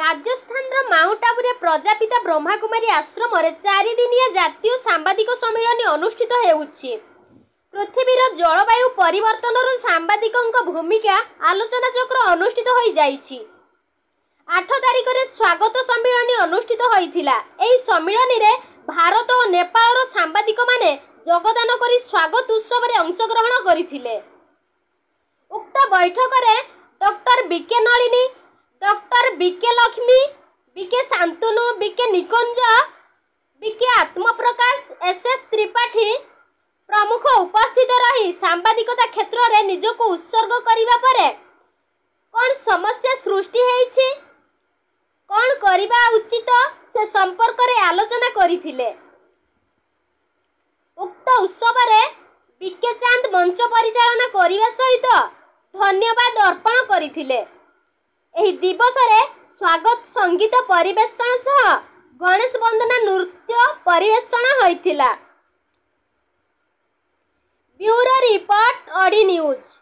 ରାଜସ୍ଥାନର ମାଉଣ୍ଟ ଆବୁରେ ପ୍ରଜାପିତା ବ୍ରହ୍ମାକୁମାରୀ ଆଶ୍ରମରେ ଚାରିଦିନିଆ ଜାତୀୟ ସାମ୍ବାଦିକ ସମ୍ମିଳନୀ ଅନୁଷ୍ଠିତ ହେଉଛି ପୃଥିବୀର ଜଳବାୟୁ ପରିବର୍ତ୍ତନର ସାମ୍ବାଦିକଙ୍କ ଭୂମିକା ଆଲୋଚନାଚକ୍ର ଅନୁଷ୍ଠିତ ହୋଇଯାଇଛି ଆଠ ତାରିଖରେ ସ୍ୱାଗତ ସମ୍ମିଳନୀ ଅନୁଷ୍ଠିତ ହୋଇଥିଲା ଏହି ସମ୍ମିଳନୀରେ ଭାରତ ଓ ନେପାଳର ସାମ୍ବାଦିକମାନେ ଯୋଗଦାନ କରି ସ୍ୱାଗତ ଉତ୍ସବରେ ଅଂଶଗ୍ରହଣ କରିଥିଲେ ଉକ୍ତ ବୈଠକରେ doctor BK Nalini doctor BK Lakshmi BK Shantanu BK Nikunja BK Atmaprakash S S Tripathi ପ୍ରମୁଖ ଉପସ୍ଥିତ ରହି ସାମ୍ବାଦିକତା କ୍ଷେତ୍ରରେ ନିଜକୁ ଉତ୍ସର୍ଗ କରିବା ପରେ କ'ଣ ସମସ୍ୟା ସୃଷ୍ଟି ହେଇଛି କ'ଣ କରିବା ଉଚିତ ସେ ସମ୍ପର୍କରେ ଆଲୋଚନା କରିଥିଲେ ଉକ୍ତ ଉତ୍ସବରେ ବିକେ ଚାନ୍ଦ ମଞ୍ଚ ପରିଚାଳନା କରିବା ସହିତ ଧନ୍ୟବାଦ ଅର୍ପଣ କରିଥିଲେ ଏହି ଦିବସରେ ସ୍ୱାଗତ ସଙ୍ଗୀତ ପରିବେଷଣ ସହ ଗଣେଶ ବନ୍ଦନା ନୃତ୍ୟ ପରିବେଷଣ ହୋଇଥିଲା ବ୍ୟୁରୋ ରିପୋର୍ଟ ଅଡି ନ୍ୟୁଜ୍